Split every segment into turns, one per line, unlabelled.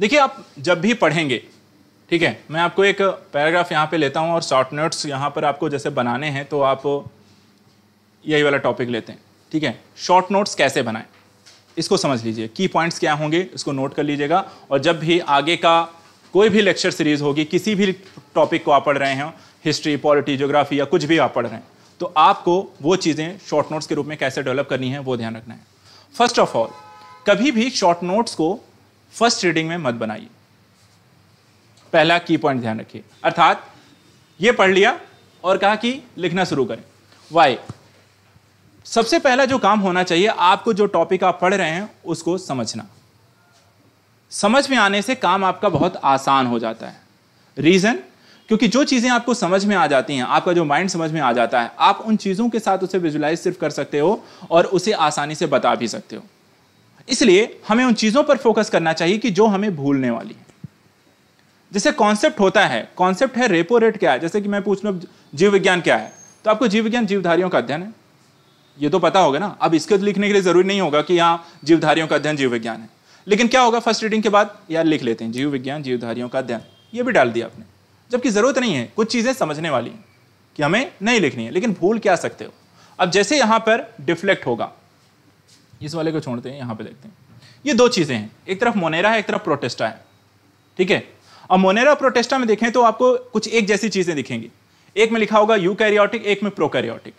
देखिए आप जब भी पढ़ेंगे ठीक है मैं आपको एक पैराग्राफ यहाँ पे लेता हूँ और शॉर्ट नोट्स यहाँ पर आपको जैसे बनाने हैं तो आप यही वाला टॉपिक लेते हैं ठीक है शॉर्ट नोट्स कैसे बनाएं इसको समझ लीजिए की पॉइंट्स क्या होंगे इसको नोट कर लीजिएगा और जब भी आगे का कोई भी लेक्चर सीरीज होगी किसी भी टॉपिक को आप पढ़ रहे हैं हिस्ट्री पॉलिटी जोग्राफी या कुछ भी आप पढ़ रहे हैं तो आपको वो चीज़ें शॉर्ट नोट्स के रूप में कैसे डेवलप करनी है वो ध्यान रखना है फर्स्ट ऑफ ऑल कभी भी शॉर्ट नोट्स को फर्स्ट रीडिंग में मत बनाइए पहला की पॉइंट ध्यान रखिए अर्थात ये पढ़ लिया और कहा कि लिखना शुरू करें वाई सबसे पहला जो काम होना चाहिए आपको जो टॉपिक आप पढ़ रहे हैं उसको समझना समझ में आने से काम आपका बहुत आसान हो जाता है रीज़न क्योंकि जो चीज़ें आपको समझ में आ जाती हैं आपका जो माइंड समझ में आ जाता है आप उन चीज़ों के साथ उसे विजुलाइज सिर्फ कर सकते हो और उसे आसानी से बता भी सकते हो इसलिए हमें उन चीज़ों पर फोकस करना चाहिए कि जो हमें भूलने वाली है जैसे कॉन्सेप्ट होता है कॉन्सेप्ट है रेपो रेट क्या है जैसे कि मैं पूछ लू जीव विज्ञान क्या है तो आपको जीव विज्ञान जीवधारियों का अध्ययन है ये तो पता होगा ना अब इसके तो लिखने के लिए जरूरी नहीं होगा कि यहाँ जीवधारियों का अध्ययन जीव विज्ञान है लेकिन क्या होगा फर्स्ट रीडिंग के बाद यार लिख लेते हैं जीव विज्ञान जीवधारियों का अध्ययन ये भी डाल दिया आपने जबकि ज़रूरत नहीं है कुछ चीज़ें समझने वाली कि हमें नहीं लिखनी है लेकिन भूल क्या सकते हो अब जैसे यहां पर डिफ्लेक्ट होगा इस वाले को छोड़ते हैं यहाँ पे देखते हैं ये दो चीज़ें हैं एक तरफ मोनेरा है एक तरफ प्रोटेस्टा है ठीक है अब मोनेरा प्रोटेस्टा में देखें तो आपको कुछ एक जैसी चीज़ें दिखेंगी एक में लिखा होगा यू कैरियोटिक एक में प्रो कैरियोटिक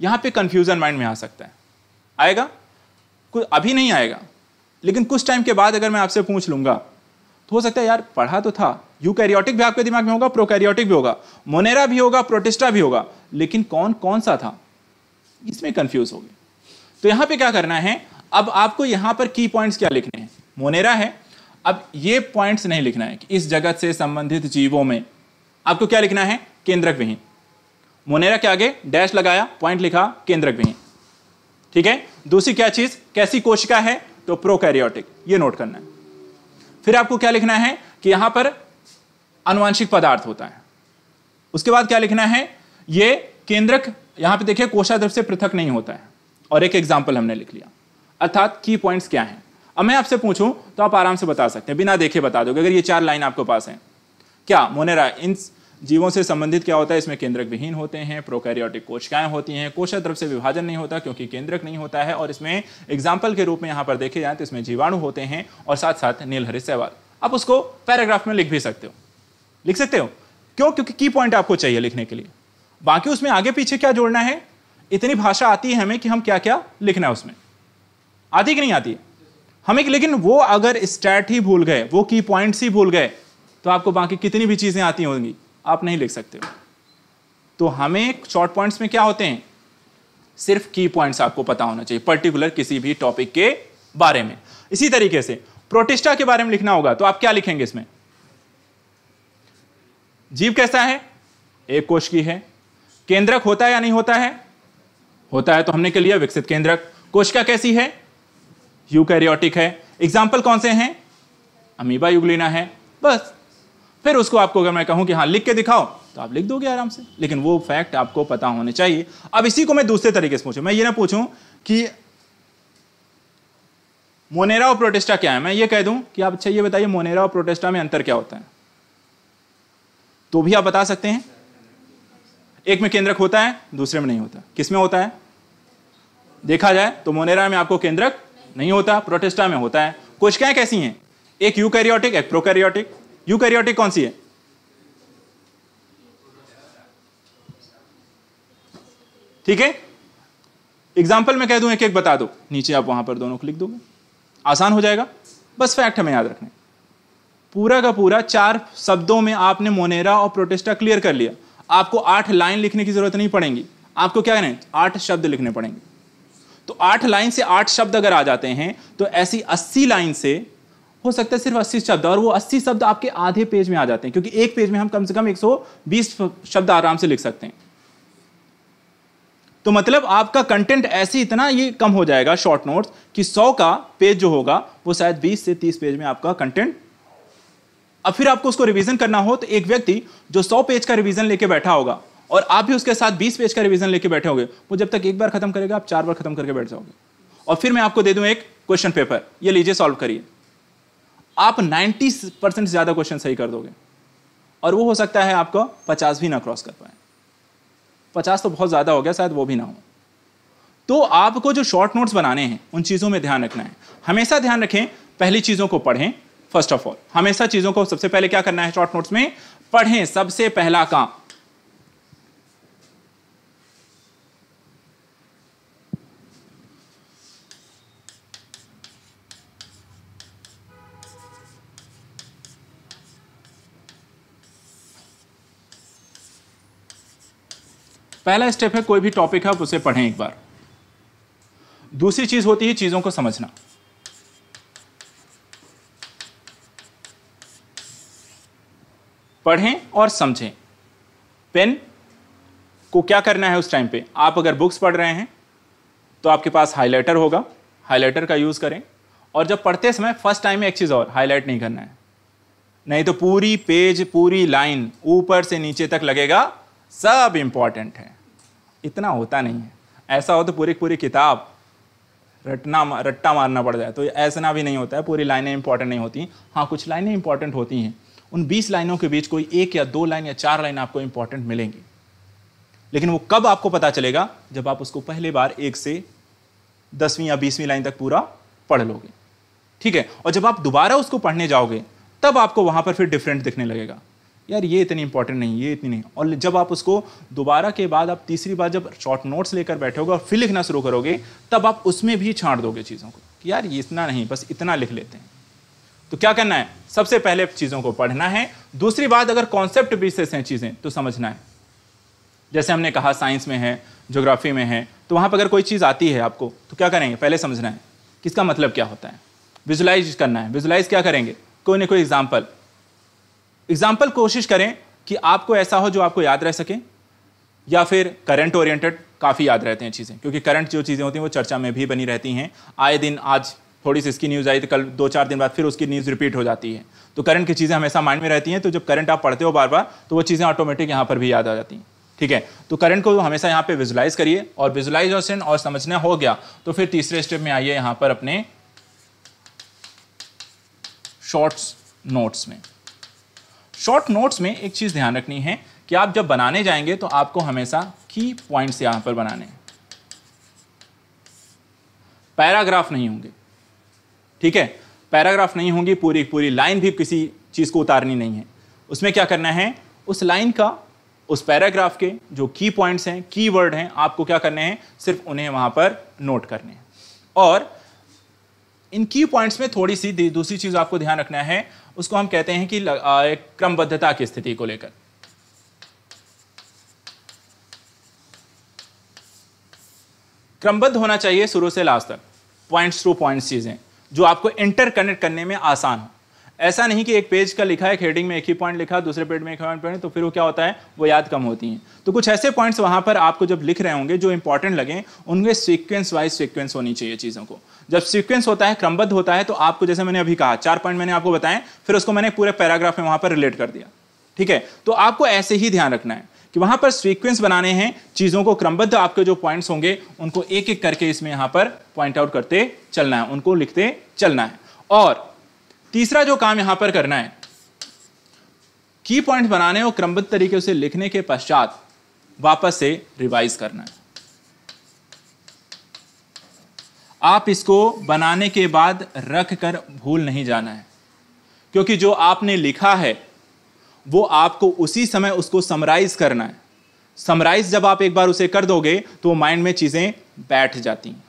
यहाँ पे कंफ्यूजन माइंड में आ सकता है आएगा कुछ अभी नहीं आएगा लेकिन कुछ टाइम के बाद अगर मैं आपसे पूछ लूँगा तो हो सकता है यार पढ़ा तो था यू कैरियोटिक भी आपके दिमाग में होगा प्रो कैरियोटिक भी होगा मोनेरा भी होगा प्रोटेस्टा भी होगा लेकिन कौन कौन सा था इसमें कन्फ्यूज़ हो गए तो यहां पे क्या करना है अब आपको यहां पर की पॉइंट्स क्या लिखने हैं मोनेरा है अब ये पॉइंट्स नहीं लिखना है कि इस जगत से संबंधित जीवों में आपको क्या लिखना है केंद्रक विहीन मोनेरा के आगे डैश लगाया पॉइंट लिखा केंद्रक विहीन ठीक है दूसरी क्या चीज कैसी कोशिका है तो प्रोकैरियोटिक ये नोट करना है फिर आपको क्या लिखना है कि यहां पर अनुवांशिक पदार्थ होता है उसके बाद क्या लिखना है ये केंद्रक यहां पे देखिए कोशाद्रव से पृथक नहीं होता है और एक एग्जाम्पल हमने लिख लिया अर्थात की पॉइंट्स क्या हैं अब मैं आपसे पूछूं तो आप आराम से बता सकते हैं बिना देखे बता दोगे अगर ये चार लाइन आपके पास हैं क्या मोनेरा इन जीवों से संबंधित क्या होता है इसमें केंद्रक विहीन होते हैं प्रोकैरियोटिक कोशिकाएं होती हैं कोशा द्रव से विभाजन नहीं होता क्योंकि केंद्रक नहीं होता है और इसमें एग्जाम्पल के रूप में यहाँ पर देखे जाए तो इसमें जीवाणु होते हैं और साथ साथ नीलहरित सहवाल आप उसको पैराग्राफ में लिख भी सकते हो लिख सकते हो क्यों क्योंकि की पॉइंट आपको चाहिए लिखने के लिए बाकी उसमें आगे पीछे क्या जोड़ना है इतनी भाषा आती है हमें कि हम क्या क्या लिखना है उसमें आती कि नहीं आती हमें कि लेकिन वो अगर स्टैट ही भूल गए वो की पॉइंट्स ही भूल गए तो आपको बाकी कितनी भी चीज़ें आती होंगी आप नहीं लिख सकते तो हमें शॉर्ट पॉइंट्स में क्या होते हैं सिर्फ की पॉइंट्स आपको पता होना चाहिए पर्टिकुलर किसी भी टॉपिक के बारे में इसी तरीके से प्रोटिस्टा के बारे में लिखना होगा तो आप क्या लिखेंगे इसमें जीव कैसा है एक कोश की है केंद्रक होता है या नहीं होता है होता है तो हमने के लिया विकसित केंद्रक कोशिका कैसी है यूकैरियोटिक है एग्जाम्पल कौन से हैं अमीबा युगलिना है बस फिर उसको आपको अगर मैं कहूं कि हाँ लिख के दिखाओ तो आप लिख दोगे आराम से लेकिन वो फैक्ट आपको पता होने चाहिए अब इसी को मैं दूसरे तरीके से पूछूं मैं ये ना पूछूं कि मोनेरा और प्रोटेस्टा क्या है मैं ये कह दूं कि आप अच्छा ये बताइए मोनेरा और प्रोटेस्टा में अंतर क्या होता है तो भी आप बता सकते हैं एक में केंद्रक होता है दूसरे में नहीं होता किस में होता है देखा जाए तो मोनेरा में आपको केंद्रक नहीं होता प्रोटेस्टा में होता है कोशिकाएं कैसी हैं एक यूकैरियोटिक एक प्रोकैरियोटिक यूकैरियोटिक कौन सी है ठीक है एग्जाम्पल में कह दूं एक एक बता दो नीचे आप वहां पर दोनों को लिख दोगे आसान हो जाएगा बस फैक्ट हमें याद रखना पूरा का पूरा चार शब्दों में आपने मोनेरा और प्रोटेस्टा क्लियर कर लिया आपको आठ लाइन लिखने की जरूरत नहीं पड़ेगी आपको क्या करें आठ शब्द लिखने पड़ेंगे तो आठ लाइन से आठ शब्द अगर आ जाते हैं तो ऐसी अस्सी लाइन से हो सकता है सिर्फ अस्सी शब्द और वो अस्सी शब्द आपके आधे पेज में आ जाते हैं क्योंकि एक पेज में हम कम से कम एक शब्द आराम से लिख सकते हैं तो मतलब आपका कंटेंट ऐसे इतना ये कम हो जाएगा शॉर्ट नोट्स कि 100 का पेज जो होगा वो शायद 20 से 30 पेज में आपका कंटेंट अब फिर आपको उसको रिवीजन करना हो तो एक व्यक्ति जो सौ पेज का रिवीजन लेके बैठा होगा और आप भी उसके साथ बीस पेज का रिवीजन लेके बैठे होंगे वो जब तक एक बार खत्म करेगा आप चार बार खत्म करके बैठ जाओगे और फिर मैं आपको दे दूं एक क्वेश्चन पेपर ये लीजिए सॉल्व करिए आप 90 परसेंट ज्यादा क्वेश्चन सही कर दोगे और वो हो सकता है आपको पचास भी ना क्रॉस कर पाए पचास तो बहुत ज्यादा हो गया शायद वो भी ना हो तो आपको जो शॉर्ट नोट्स बनाने हैं उन चीज़ों में ध्यान रखना है हमेशा ध्यान रखें पहली चीज़ों को पढ़ें फर्स्ट ऑफ ऑल हमेशा चीजों को सबसे पहले क्या करना है शॉर्ट नोट्स में पढ़ें सबसे पहला काम पहला स्टेप है कोई भी टॉपिक है आप उसे पढ़ें एक बार दूसरी चीज होती है चीजों को समझना पढ़ें और समझें पेन को क्या करना है उस टाइम पे आप अगर बुक्स पढ़ रहे हैं तो आपके पास हाईलाइटर होगा हाईलाइटर का यूज़ करें और जब पढ़ते समय फर्स्ट टाइम में एक चीज़ और हाईलाइट नहीं करना है नहीं तो पूरी पेज पूरी लाइन ऊपर से नीचे तक लगेगा सब इम्पॉर्टेंट है इतना होता नहीं है ऐसा हो तो पूरी पूरी किताब रटना रट्टा मारना पड़ जाए तो ऐसा ना भी नहीं होता है पूरी लाइनें इंपॉर्टेंट नहीं होती हाँ कुछ लाइनें इंपॉर्टेंट होती हैं उन 20 लाइनों के बीच कोई एक या दो लाइन या चार लाइन आपको इंपॉर्टेंट मिलेंगी लेकिन वो कब आपको पता चलेगा जब आप उसको पहले बार एक से दसवीं या बीसवीं लाइन तक पूरा पढ़ लोगे ठीक है और जब आप दोबारा उसको पढ़ने जाओगे तब आपको वहाँ पर फिर डिफरेंट दिखने लगेगा यार ये इतनी इंपॉर्टेंट नहीं ये इतनी नहीं और जब आप उसको दोबारा के बाद आप तीसरी बार जब शॉर्ट नोट्स लेकर बैठोगे और फिर लिखना शुरू करोगे तब आप उसमें भी छाँट दोगे चीज़ों को कि यार ये इतना नहीं बस इतना लिख लेते हैं तो क्या करना है सबसे पहले चीज़ों को पढ़ना है दूसरी बात अगर कॉन्सेप्ट बेसिस हैं चीज़ें तो समझना है जैसे हमने कहा साइंस में है ज्योग्राफी में है तो वहां पर अगर कोई चीज़ आती है आपको तो क्या करेंगे पहले समझना है किसका मतलब क्या होता है विजुलाइज करना है विजुलाइज क्या करेंगे कोई ना कोई एग्जाम्पल एग्जाम्पल कोशिश करें कि आपको ऐसा हो जो आपको याद रह सके या फिर करंट ओरिएंटेड काफ़ी याद रहते हैं चीज़ें क्योंकि करंट जो चीज़ें होती हैं वो चर्चा में भी बनी रहती हैं आए दिन आज थोड़ी सी इसकी न्यूज़ आई तो कल दो चार दिन बाद फिर उसकी न्यूज़ रिपीट हो जाती है तो करंट की चीज़ें हमेशा माइंड में रहती हैं तो जब करंट आप पढ़ते हो बार बार तो वो चीज़ें ऑटोमेटिक यहाँ पर भी याद आ जाती हैं ठीक है तो करंट को हमेशा यहाँ पे विजुलाइज करिए और विजुलाइजेशन और समझना हो गया तो फिर तीसरे स्टेप में आइए यहाँ पर अपने शॉर्ट्स नोट्स में शॉर्ट नोट्स में एक चीज़ ध्यान रखनी है कि आप जब बनाने जाएंगे तो आपको हमेशा की पॉइंट्स यहाँ पर बनाने हैं पैराग्राफ नहीं होंगे ठीक है पैराग्राफ नहीं होंगी पूरी पूरी लाइन भी किसी चीज़ को उतारनी नहीं है उसमें क्या करना है उस लाइन का उस पैराग्राफ के जो की पॉइंट्स हैं की वर्ड हैं आपको क्या करने हैं सिर्फ उन्हें वहाँ पर नोट करने हैं और इन की पॉइंट्स में थोड़ी सी दूसरी चीज़ आपको ध्यान रखना है उसको हम कहते हैं कि एक क्रमबद्धता की स्थिति को लेकर क्रमबद्ध होना चाहिए शुरू से लास्ट तक पॉइंट्स टू पॉइंट्स चीज़ें जो आपको इंटरकनेक्ट करने में आसान हो ऐसा नहीं कि एक पेज का लिखा है हेडिंग में एक ही पॉइंट लिखा दूसरे पेज में एक पॉइंट पॉइंट तो फिर वो क्या होता है वो याद कम होती हैं तो कुछ ऐसे पॉइंट्स वहाँ पर आपको जब लिख रहे होंगे जो इंपॉर्टेंट लगे उनके सीक्वेंस वाइज सीक्वेंस होनी चाहिए चीज़ों को जब सीक्वेंस होता है क्रमबद्ध होता है तो आपको जैसे मैंने अभी कहा चार पॉइंट मैंने आपको बताएं फिर उसको मैंने पूरे पैराग्राफ में वहाँ पर रिलेट कर दिया ठीक है तो आपको ऐसे ही ध्यान रखना है कि वहां पर सीक्वेंस बनाने हैं चीज़ों को क्रमबद्ध आपके जो पॉइंट्स होंगे उनको एक एक करके इसमें यहां पर पॉइंट आउट करते चलना है उनको लिखते चलना है और तीसरा जो काम यहां पर करना है की पॉइंट बनाने और क्रमबद्ध तरीके से लिखने के पश्चात वापस से रिवाइज करना है आप इसको बनाने के बाद रख कर भूल नहीं जाना है क्योंकि जो आपने लिखा है वो आपको उसी समय उसको समराइज करना है समराइज जब आप एक बार उसे कर दोगे तो माइंड में चीज़ें बैठ जाती हैं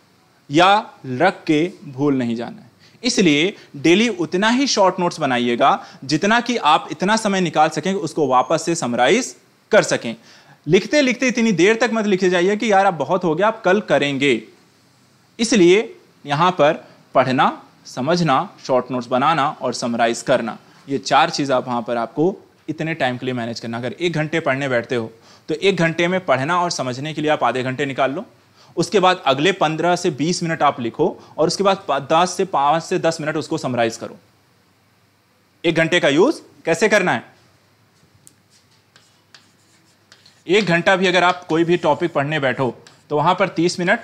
या रख के भूल नहीं जाना है इसलिए डेली उतना ही शॉर्ट नोट्स बनाइएगा जितना कि आप इतना समय निकाल सकें उसको वापस से समराइज कर सकें लिखते लिखते इतनी देर तक मत लिखे जाइए कि यार आप बहुत हो गया आप कल करेंगे इसलिए यहाँ पर पढ़ना समझना शॉर्ट नोट्स बनाना और समराइज करना ये चार चीज़ आप वहाँ पर आपको इतने टाइम के लिए मैनेज करना अगर एक घंटे पढ़ने बैठते हो तो एक घंटे में पढ़ना और समझने के लिए आप आधे घंटे निकाल लो उसके बाद अगले पंद्रह से बीस मिनट आप लिखो और उसके बाद दस से पाँच से दस मिनट उसको समराइज करो एक घंटे का यूज कैसे करना है एक घंटा भी अगर आप कोई भी टॉपिक पढ़ने बैठो तो वहां पर तीस मिनट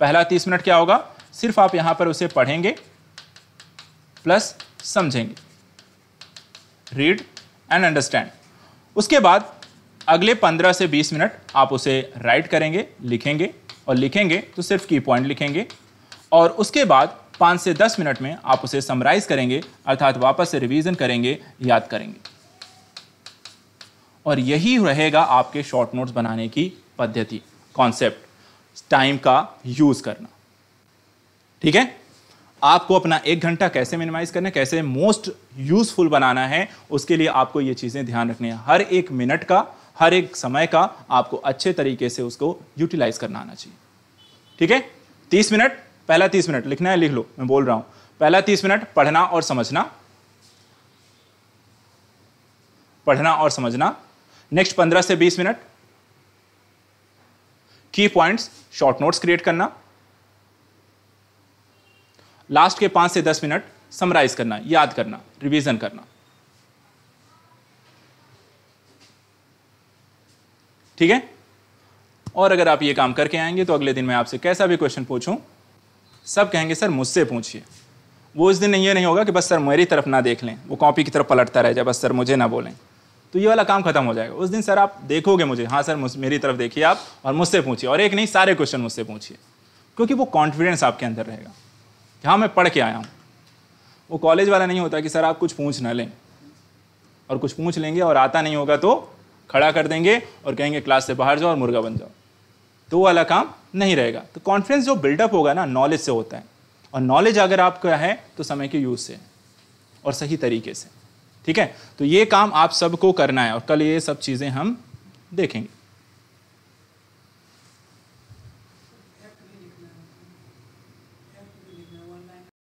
पहला तीस मिनट क्या होगा सिर्फ आप यहां पर उसे पढ़ेंगे प्लस समझेंगे रीड एंड अंडरस्टैंड उसके बाद अगले 15 से 20 मिनट आप उसे राइट करेंगे लिखेंगे और लिखेंगे तो सिर्फ की पॉइंट लिखेंगे और उसके बाद पाँच से दस मिनट में आप उसे समराइज करेंगे अर्थात वापस से रिवीजन करेंगे याद करेंगे और यही रहेगा आपके शॉर्ट नोट्स बनाने की पद्धति कॉन्सेप्ट टाइम का यूज़ करना ठीक है आपको अपना एक घंटा कैसे मिनिमाइज करना है कैसे मोस्ट यूजफुल बनाना है उसके लिए आपको ये चीज़ें ध्यान रखनी है हर एक मिनट का हर एक समय का आपको अच्छे तरीके से उसको यूटिलाइज करना आना चाहिए ठीक है तीस मिनट पहला तीस मिनट लिखना है लिख लो मैं बोल रहा हूं पहला तीस मिनट पढ़ना और समझना पढ़ना और समझना नेक्स्ट पंद्रह से बीस मिनट की पॉइंट्स शॉर्ट नोट्स क्रिएट करना लास्ट के पाँच से दस मिनट समराइज करना याद करना रिवीजन करना ठीक है और अगर आप ये काम करके आएंगे तो अगले दिन मैं आपसे कैसा भी क्वेश्चन पूछूं सब कहेंगे सर मुझसे पूछिए वो उस दिन ये नहीं होगा कि बस सर मेरी तरफ ना देख लें वो कॉपी की तरफ पलटता रह जाए बस सर मुझे ना बोलें तो ये वाला काम खत्म हो जाएगा उस दिन सर आप देखोगे मुझे हाँ सर मेरी तरफ देखिए आप और मुझसे पूछिए और एक नहीं सारे क्वेश्चन मुझसे पूछिए क्योंकि वो कॉन्फिडेंस आपके अंदर रहेगा हाँ मैं पढ़ के आया हूँ वो कॉलेज वाला नहीं होता कि सर आप कुछ पूछ ना लें और कुछ पूछ लेंगे और आता नहीं होगा तो खड़ा कर देंगे और कहेंगे क्लास से बाहर जाओ और मुर्गा बन जाओ तो वो वाला काम नहीं रहेगा तो कॉन्फिडेंस जो बिल्डअप होगा ना नॉलेज से होता है और नॉलेज अगर आपका है तो समय के यूज़ से और सही तरीके से ठीक है तो ये काम आप सबको करना है और कल ये सब चीज़ें हम देखेंगे